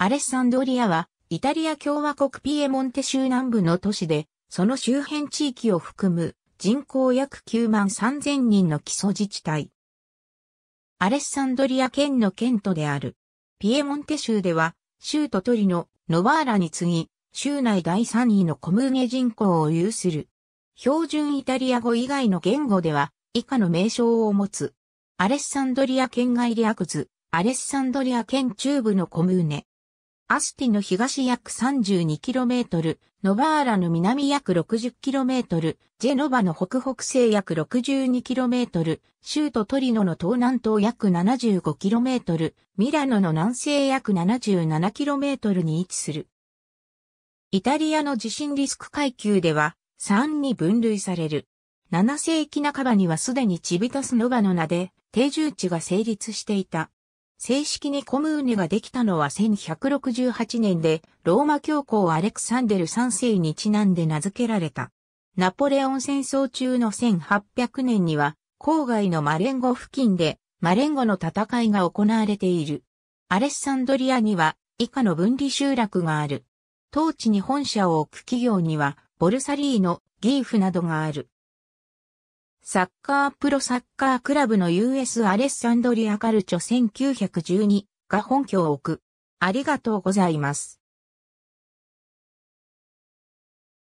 アレッサンドリアは、イタリア共和国ピエモンテ州南部の都市で、その周辺地域を含む人口約9万3000人の基礎自治体。アレッサンドリア県の県都である。ピエモンテ州では、州都トリノ、ノバーラに次ぎ、州内第3位のコムーネ人口を有する。標準イタリア語以外の言語では、以下の名称を持つ。アレッサンドリア県外略図、アレッサンドリア県中部のコムーネ。アスティの東約 32km、ノバーラの南約 60km、ジェノバの北北西約 62km、州都ートトリノの東南東約 75km、ミラノの南西約 77km に位置する。イタリアの地震リスク階級では3に分類される。7世紀半ばにはすでにチビタスノバの名で定住地が成立していた。正式にコムーネができたのは1168年で、ローマ教皇アレクサンデル3世にちなんで名付けられた。ナポレオン戦争中の1800年には、郊外のマレンゴ付近で、マレンゴの戦いが行われている。アレッサンドリアには、以下の分離集落がある。当地に本社を置く企業には、ボルサリーノ、ギーフなどがある。サッカープロサッカークラブの US アレッサンドリアカルチョ1912が本拠を置く。ありがとうございます。